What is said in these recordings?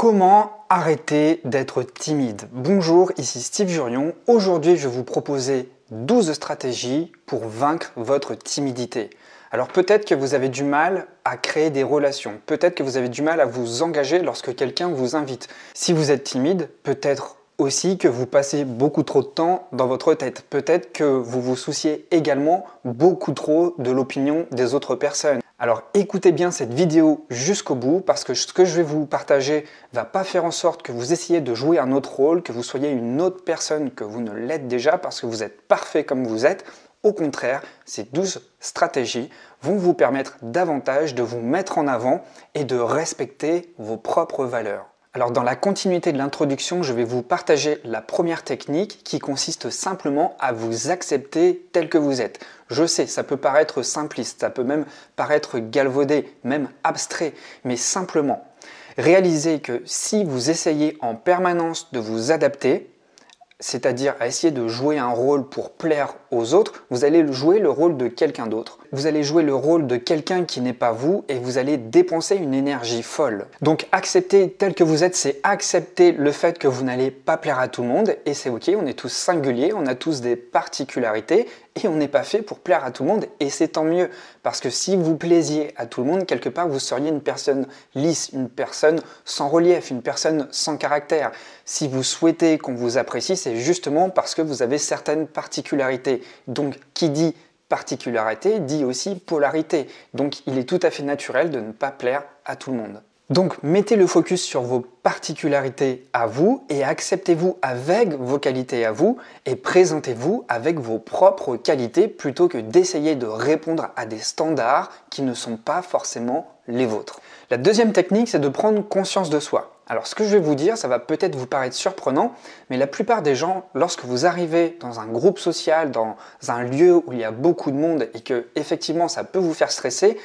Comment arrêter d'être timide Bonjour, ici Steve Jurion. Aujourd'hui, je vais vous proposer 12 stratégies pour vaincre votre timidité. Alors peut-être que vous avez du mal à créer des relations, peut-être que vous avez du mal à vous engager lorsque quelqu'un vous invite. Si vous êtes timide, peut-être aussi que vous passez beaucoup trop de temps dans votre tête. Peut-être que vous vous souciez également beaucoup trop de l'opinion des autres personnes. Alors écoutez bien cette vidéo jusqu'au bout parce que ce que je vais vous partager ne va pas faire en sorte que vous essayez de jouer un autre rôle, que vous soyez une autre personne que vous ne l'êtes déjà parce que vous êtes parfait comme vous êtes. Au contraire, ces 12 stratégies vont vous permettre davantage de vous mettre en avant et de respecter vos propres valeurs. Alors dans la continuité de l'introduction, je vais vous partager la première technique qui consiste simplement à vous accepter tel que vous êtes. Je sais, ça peut paraître simpliste, ça peut même paraître galvaudé, même abstrait, mais simplement réalisez que si vous essayez en permanence de vous adapter, c'est-à-dire à essayer de jouer un rôle pour plaire aux autres, vous allez jouer le rôle de quelqu'un d'autre. Vous allez jouer le rôle de quelqu'un qui n'est pas vous et vous allez dépenser une énergie folle. Donc accepter tel que vous êtes, c'est accepter le fait que vous n'allez pas plaire à tout le monde et c'est ok, on est tous singuliers, on a tous des particularités et on n'est pas fait pour plaire à tout le monde et c'est tant mieux parce que si vous plaisiez à tout le monde, quelque part vous seriez une personne lisse, une personne sans relief, une personne sans caractère. Si vous souhaitez qu'on vous apprécie, c'est justement parce que vous avez certaines particularités. Donc qui dit particularité dit aussi polarité. Donc il est tout à fait naturel de ne pas plaire à tout le monde. Donc mettez le focus sur vos particularités à vous et acceptez-vous avec vos qualités à vous et présentez-vous avec vos propres qualités plutôt que d'essayer de répondre à des standards qui ne sont pas forcément les vôtres. La deuxième technique, c'est de prendre conscience de soi. Alors ce que je vais vous dire, ça va peut-être vous paraître surprenant, mais la plupart des gens, lorsque vous arrivez dans un groupe social, dans un lieu où il y a beaucoup de monde et que effectivement ça peut vous faire stresser,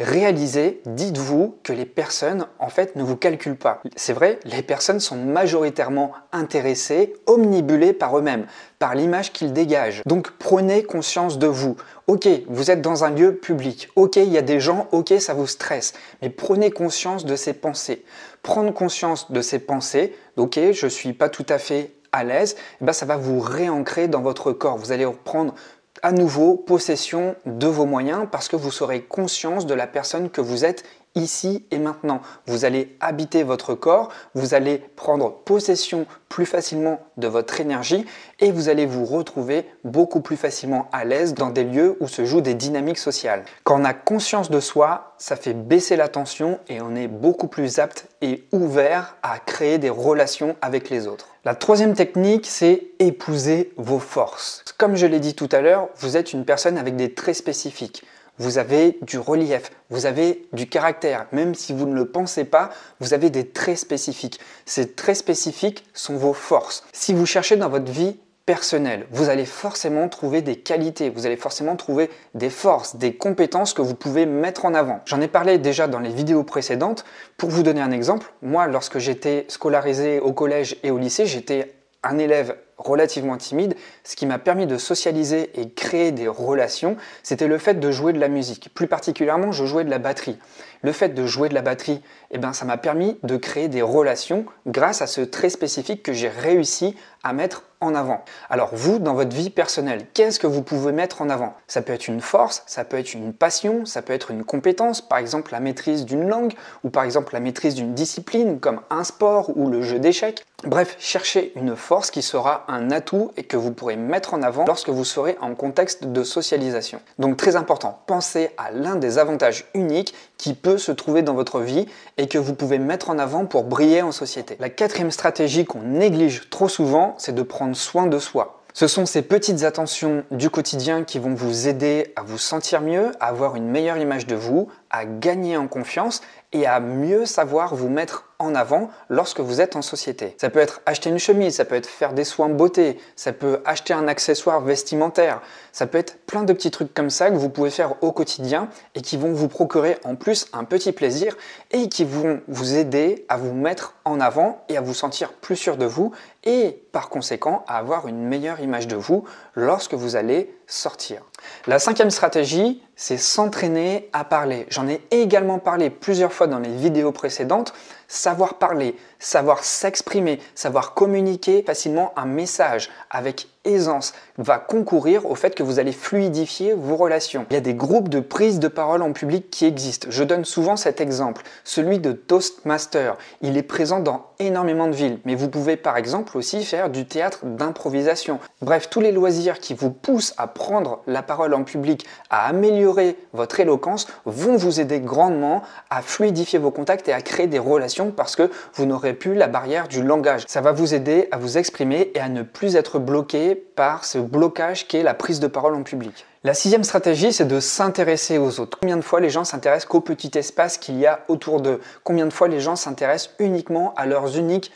réalisez, dites-vous que les personnes en fait ne vous calculent pas. C'est vrai, les personnes sont majoritairement intéressées, omnibulées par eux-mêmes, par l'image qu'ils dégagent. Donc prenez conscience de vous. Ok, vous êtes dans un lieu public. Ok, il y a des gens. Ok, ça vous stresse. Mais prenez conscience de ces pensées. Prendre conscience de ces pensées. Ok, je ne suis pas tout à fait à l'aise, eh ben ça va vous réancrer dans votre corps. Vous allez reprendre à nouveau possession de vos moyens parce que vous serez conscience de la personne que vous êtes ici et maintenant. Vous allez habiter votre corps, vous allez prendre possession plus facilement de votre énergie et vous allez vous retrouver beaucoup plus facilement à l'aise dans des lieux où se jouent des dynamiques sociales. Quand on a conscience de soi, ça fait baisser la tension et on est beaucoup plus apte et ouvert à créer des relations avec les autres. La troisième technique, c'est épouser vos forces. Comme je l'ai dit tout à l'heure, vous êtes une personne avec des traits spécifiques vous avez du relief, vous avez du caractère. Même si vous ne le pensez pas, vous avez des traits spécifiques. Ces traits spécifiques sont vos forces. Si vous cherchez dans votre vie personnelle, vous allez forcément trouver des qualités, vous allez forcément trouver des forces, des compétences que vous pouvez mettre en avant. J'en ai parlé déjà dans les vidéos précédentes. Pour vous donner un exemple, moi, lorsque j'étais scolarisé au collège et au lycée, j'étais un élève relativement timide, ce qui m'a permis de socialiser et créer des relations, c'était le fait de jouer de la musique. Plus particulièrement, je jouais de la batterie. Le fait de jouer de la batterie, eh ben, ça m'a permis de créer des relations grâce à ce trait spécifique que j'ai réussi à mettre en avant. Alors vous, dans votre vie personnelle, qu'est-ce que vous pouvez mettre en avant Ça peut être une force, ça peut être une passion, ça peut être une compétence, par exemple la maîtrise d'une langue, ou par exemple la maîtrise d'une discipline comme un sport ou le jeu d'échecs. Bref, cherchez une force qui sera un atout et que vous pourrez mettre en avant lorsque vous serez en contexte de socialisation. Donc très important, pensez à l'un des avantages uniques qui peut se trouver dans votre vie et que vous pouvez mettre en avant pour briller en société. La quatrième stratégie qu'on néglige trop souvent, c'est de prendre soin de soi. Ce sont ces petites attentions du quotidien qui vont vous aider à vous sentir mieux, à avoir une meilleure image de vous, à gagner en confiance et à mieux savoir vous mettre en avant lorsque vous êtes en société. Ça peut être acheter une chemise, ça peut être faire des soins beauté, ça peut acheter un accessoire vestimentaire, ça peut être plein de petits trucs comme ça que vous pouvez faire au quotidien et qui vont vous procurer en plus un petit plaisir et qui vont vous aider à vous mettre en avant et à vous sentir plus sûr de vous et par conséquent à avoir une meilleure image de vous lorsque vous allez sortir. La cinquième stratégie, c'est s'entraîner à parler. J'en ai également parlé plusieurs fois dans les vidéos précédentes savoir parler, savoir s'exprimer, savoir communiquer facilement un message avec aisance va concourir au fait que vous allez fluidifier vos relations. Il y a des groupes de prise de parole en public qui existent. Je donne souvent cet exemple, celui de Toastmaster. Il est présent dans énormément de villes, mais vous pouvez par exemple aussi faire du théâtre d'improvisation. Bref, tous les loisirs qui vous poussent à prendre la parole en public, à améliorer votre éloquence, vont vous aider grandement à fluidifier vos contacts et à créer des relations parce que vous n'aurez plus la barrière du langage. Ça va vous aider à vous exprimer et à ne plus être bloqué par ce blocage qu'est la prise de parole en public. La sixième stratégie, c'est de s'intéresser aux autres. Combien de fois les gens s'intéressent qu'au petit espace qu'il y a autour d'eux Combien de fois les gens s'intéressent uniquement à leurs uniques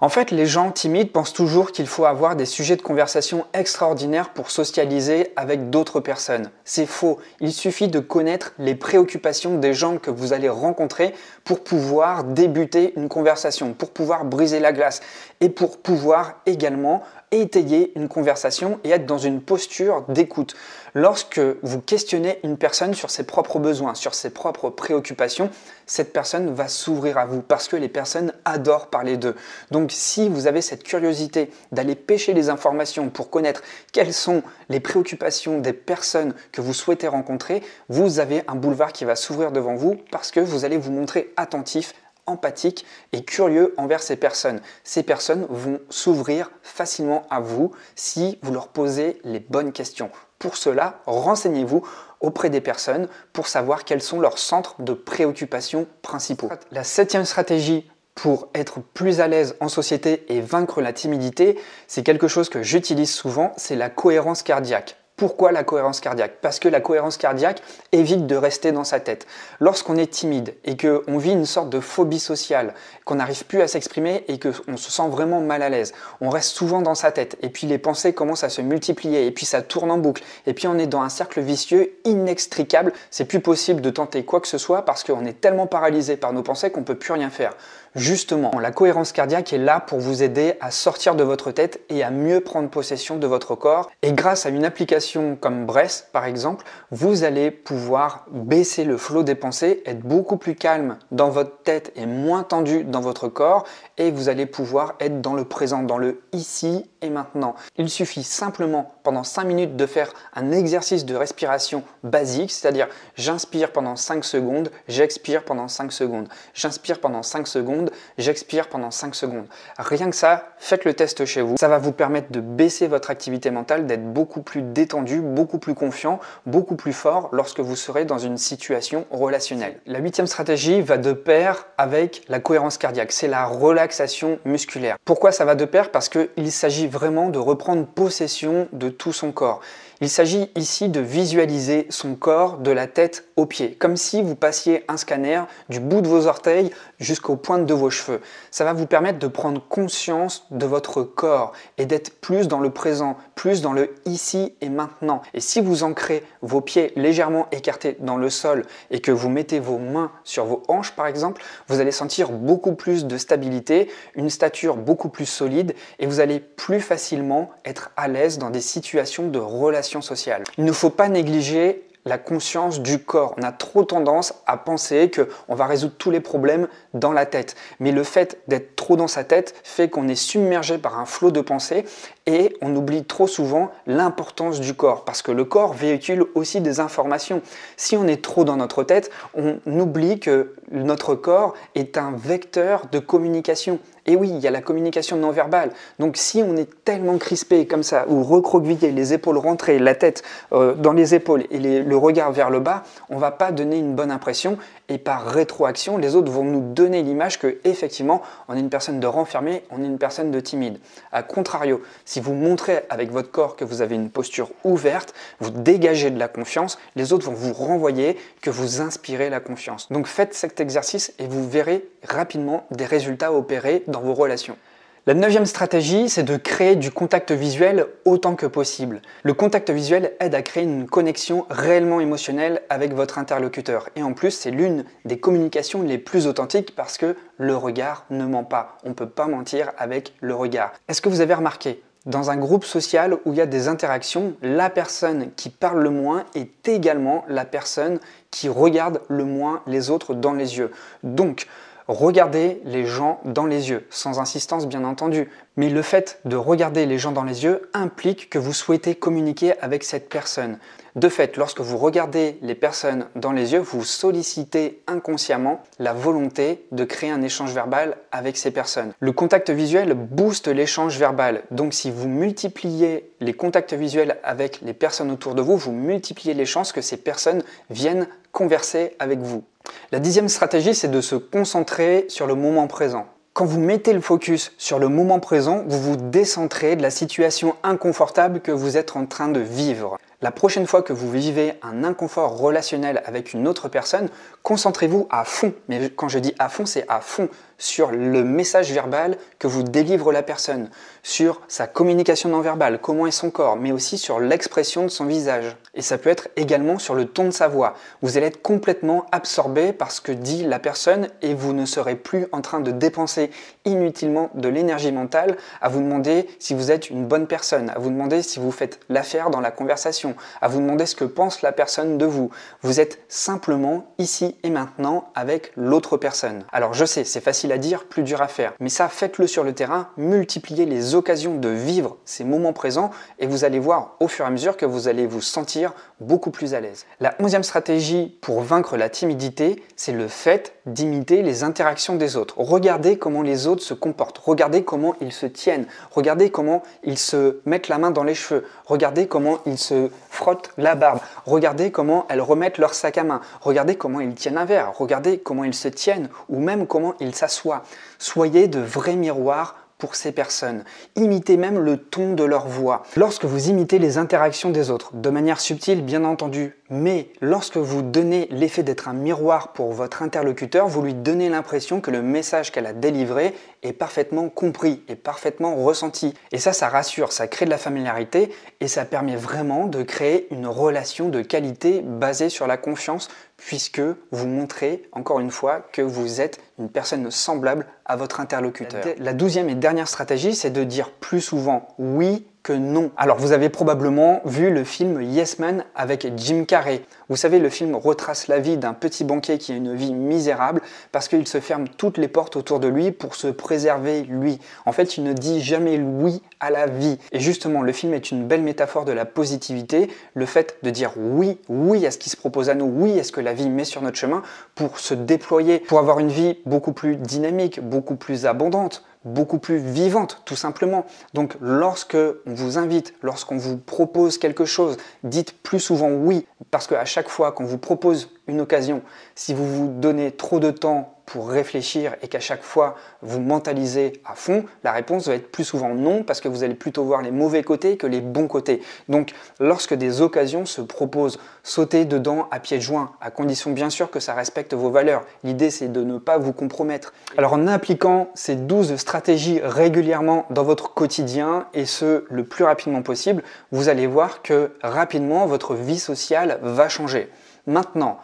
en fait, les gens timides pensent toujours qu'il faut avoir des sujets de conversation extraordinaires pour socialiser avec d'autres personnes. C'est faux. Il suffit de connaître les préoccupations des gens que vous allez rencontrer pour pouvoir débuter une conversation, pour pouvoir briser la glace et pour pouvoir également étayer une conversation et être dans une posture d'écoute. Lorsque vous questionnez une personne sur ses propres besoins, sur ses propres préoccupations, cette personne va s'ouvrir à vous parce que les personnes adorent parler d'eux. Donc si vous avez cette curiosité d'aller pêcher les informations pour connaître quelles sont les préoccupations des personnes que vous souhaitez rencontrer, vous avez un boulevard qui va s'ouvrir devant vous parce que vous allez vous montrer attentif empathique et curieux envers ces personnes. Ces personnes vont s'ouvrir facilement à vous si vous leur posez les bonnes questions. Pour cela, renseignez-vous auprès des personnes pour savoir quels sont leurs centres de préoccupation principaux. La septième stratégie pour être plus à l'aise en société et vaincre la timidité, c'est quelque chose que j'utilise souvent, c'est la cohérence cardiaque. Pourquoi la cohérence cardiaque Parce que la cohérence cardiaque évite de rester dans sa tête. Lorsqu'on est timide et qu'on vit une sorte de phobie sociale, qu'on n'arrive plus à s'exprimer et qu'on se sent vraiment mal à l'aise, on reste souvent dans sa tête et puis les pensées commencent à se multiplier et puis ça tourne en boucle et puis on est dans un cercle vicieux inextricable. C'est plus possible de tenter quoi que ce soit parce qu'on est tellement paralysé par nos pensées qu'on ne peut plus rien faire. Justement, la cohérence cardiaque est là pour vous aider à sortir de votre tête et à mieux prendre possession de votre corps. Et grâce à une application comme Bress, par exemple, vous allez pouvoir baisser le flot des pensées, être beaucoup plus calme dans votre tête et moins tendu dans votre corps, et vous allez pouvoir être dans le présent, dans le ici et maintenant. Il suffit simplement pendant 5 minutes de faire un exercice de respiration basique, c'est-à-dire j'inspire pendant 5 secondes, j'expire pendant 5 secondes, j'inspire pendant 5 secondes, j'expire pendant 5 secondes. Rien que ça, faites le test chez vous. Ça va vous permettre de baisser votre activité mentale, d'être beaucoup plus détendu, beaucoup plus confiant, beaucoup plus fort lorsque vous serez dans une situation relationnelle. La huitième stratégie va de pair avec la cohérence cardiaque, c'est la relaxation musculaire. Pourquoi ça va de pair Parce qu'il s'agit vraiment de reprendre possession de tout son corps. Il s'agit ici de visualiser son corps de la tête aux pieds, comme si vous passiez un scanner du bout de vos orteils jusqu'aux pointes de vos cheveux. Ça va vous permettre de prendre conscience de votre corps et d'être plus dans le présent, plus dans le ici et maintenant. Et si vous ancrez vos pieds légèrement écartés dans le sol et que vous mettez vos mains sur vos hanches par exemple, vous allez sentir beaucoup plus de stabilité, une stature beaucoup plus solide et vous allez plus facilement être à l'aise dans des situations de relations sociales. Il ne faut pas négliger la conscience du corps. On a trop tendance à penser qu'on va résoudre tous les problèmes dans la tête. Mais le fait d'être trop dans sa tête fait qu'on est submergé par un flot de pensées et on oublie trop souvent l'importance du corps parce que le corps véhicule aussi des informations. Si on est trop dans notre tête, on oublie que notre corps est un vecteur de communication. Et oui, il y a la communication non verbale. Donc si on est tellement crispé comme ça, ou recroquevillé, les épaules rentrées, la tête euh, dans les épaules et le regard vers le bas, on ne va pas donner une bonne impression. Et par rétroaction, les autres vont nous donner l'image que effectivement, on est une personne de renfermé, on est une personne de timide. A contrario, si vous montrez avec votre corps que vous avez une posture ouverte, vous dégagez de la confiance, les autres vont vous renvoyer que vous inspirez la confiance. Donc faites cet exercice et vous verrez rapidement des résultats opérés dans vos relations. La neuvième stratégie, c'est de créer du contact visuel autant que possible. Le contact visuel aide à créer une connexion réellement émotionnelle avec votre interlocuteur. Et en plus, c'est l'une des communications les plus authentiques parce que le regard ne ment pas. On ne peut pas mentir avec le regard. Est-ce que vous avez remarqué dans un groupe social où il y a des interactions, la personne qui parle le moins est également la personne qui regarde le moins les autres dans les yeux. Donc, Regardez les gens dans les yeux, sans insistance bien entendu, mais le fait de regarder les gens dans les yeux implique que vous souhaitez communiquer avec cette personne. De fait, lorsque vous regardez les personnes dans les yeux, vous sollicitez inconsciemment la volonté de créer un échange verbal avec ces personnes. Le contact visuel booste l'échange verbal. Donc si vous multipliez les contacts visuels avec les personnes autour de vous, vous multipliez les chances que ces personnes viennent converser avec vous. La dixième stratégie, c'est de se concentrer sur le moment présent. Quand vous mettez le focus sur le moment présent, vous vous décentrez de la situation inconfortable que vous êtes en train de vivre. La prochaine fois que vous vivez un inconfort relationnel avec une autre personne, concentrez-vous à fond. Mais quand je dis à fond, c'est à fond sur le message verbal que vous délivre la personne, sur sa communication non verbale, comment est son corps, mais aussi sur l'expression de son visage. Et ça peut être également sur le ton de sa voix. Vous allez être complètement absorbé par ce que dit la personne et vous ne serez plus en train de dépenser inutilement de l'énergie mentale à vous demander si vous êtes une bonne personne, à vous demander si vous faites l'affaire dans la conversation, à vous demander ce que pense la personne de vous. Vous êtes simplement ici et maintenant avec l'autre personne. Alors je sais, c'est facile à dire, plus dur à faire. Mais ça, faites-le sur le terrain, multipliez les occasions de vivre ces moments présents et vous allez voir au fur et à mesure que vous allez vous sentir beaucoup plus à l'aise. La onzième stratégie pour vaincre la timidité, c'est le fait d'imiter les interactions des autres. Regardez comment les autres se comportent, regardez comment ils se tiennent, regardez comment ils se mettent la main dans les cheveux, regardez comment ils se frottent la barbe, regardez comment elles remettent leur sac à main, regardez comment ils tiennent un verre, regardez comment ils se tiennent ou même comment ils s'assoient soi. Soyez de vrais miroirs pour ces personnes. Imitez même le ton de leur voix. Lorsque vous imitez les interactions des autres, de manière subtile bien entendu, mais lorsque vous donnez l'effet d'être un miroir pour votre interlocuteur, vous lui donnez l'impression que le message qu'elle a délivré est parfaitement compris, et parfaitement ressenti. Et ça, ça rassure, ça crée de la familiarité et ça permet vraiment de créer une relation de qualité basée sur la confiance, puisque vous montrez encore une fois que vous êtes une personne semblable à votre interlocuteur. La douzième et dernière stratégie, c'est de dire plus souvent oui que non. Alors vous avez probablement vu le film Yes Man avec Jim Carrey. Vous savez, le film retrace la vie d'un petit banquier qui a une vie misérable parce qu'il se ferme toutes les portes autour de lui pour se préserver lui. En fait, il ne dit jamais oui à la vie. Et justement, le film est une belle métaphore de la positivité, le fait de dire oui, oui à ce qui se propose à nous, oui à ce que la vie met sur notre chemin pour se déployer, pour avoir une vie beaucoup plus dynamique, beaucoup plus abondante beaucoup plus vivante, tout simplement. Donc lorsque on vous invite, lorsqu'on vous propose quelque chose, dites plus souvent oui, parce qu'à chaque fois qu'on vous propose une occasion, si vous vous donnez trop de temps pour réfléchir et qu'à chaque fois vous mentalisez à fond, la réponse va être plus souvent non parce que vous allez plutôt voir les mauvais côtés que les bons côtés. Donc lorsque des occasions se proposent, sautez dedans à pieds joints, à condition bien sûr que ça respecte vos valeurs. L'idée c'est de ne pas vous compromettre. Alors en appliquant ces 12 stratégies régulièrement dans votre quotidien et ce le plus rapidement possible, vous allez voir que rapidement votre vie sociale va changer maintenant.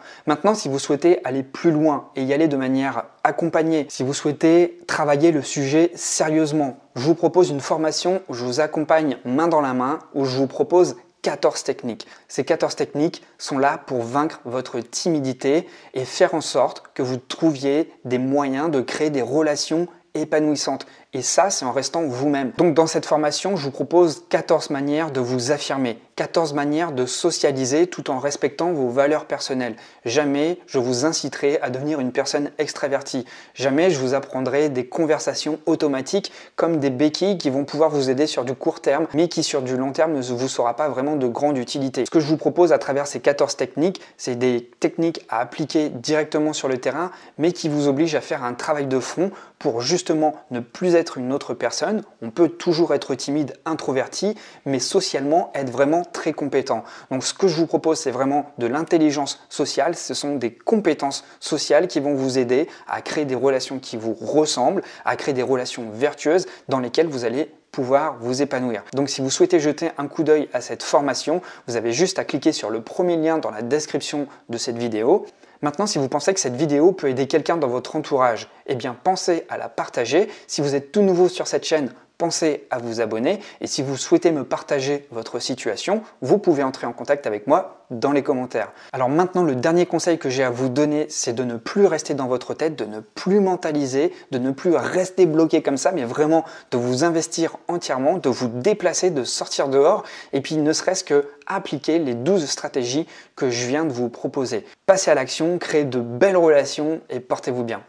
si vous souhaitez aller plus loin et y aller de manière accompagnée, si vous souhaitez travailler le sujet sérieusement, je vous propose une formation où je vous accompagne main dans la main, où je vous propose 14 techniques. Ces 14 techniques sont là pour vaincre votre timidité et faire en sorte que vous trouviez des moyens de créer des relations épanouissantes, et ça, c'est en restant vous-même. Donc dans cette formation, je vous propose 14 manières de vous affirmer, 14 manières de socialiser tout en respectant vos valeurs personnelles. Jamais je vous inciterai à devenir une personne extravertie. Jamais je vous apprendrai des conversations automatiques comme des béquilles qui vont pouvoir vous aider sur du court terme, mais qui sur du long terme ne vous sera pas vraiment de grande utilité. Ce que je vous propose à travers ces 14 techniques, c'est des techniques à appliquer directement sur le terrain, mais qui vous obligent à faire un travail de fond pour justement ne plus être une autre personne. On peut toujours être timide, introverti, mais socialement être vraiment très compétent. Donc ce que je vous propose, c'est vraiment de l'intelligence sociale. Ce sont des compétences sociales qui vont vous aider à créer des relations qui vous ressemblent, à créer des relations vertueuses dans lesquelles vous allez pouvoir vous épanouir. Donc si vous souhaitez jeter un coup d'œil à cette formation, vous avez juste à cliquer sur le premier lien dans la description de cette vidéo. Maintenant, si vous pensez que cette vidéo peut aider quelqu'un dans votre entourage, eh bien pensez à la partager. Si vous êtes tout nouveau sur cette chaîne, pensez à vous abonner et si vous souhaitez me partager votre situation, vous pouvez entrer en contact avec moi dans les commentaires. Alors maintenant, le dernier conseil que j'ai à vous donner, c'est de ne plus rester dans votre tête, de ne plus mentaliser, de ne plus rester bloqué comme ça, mais vraiment de vous investir entièrement, de vous déplacer, de sortir dehors, et puis ne serait-ce que appliquer les 12 stratégies que je viens de vous proposer. Passez à l'action, créez de belles relations et portez-vous bien.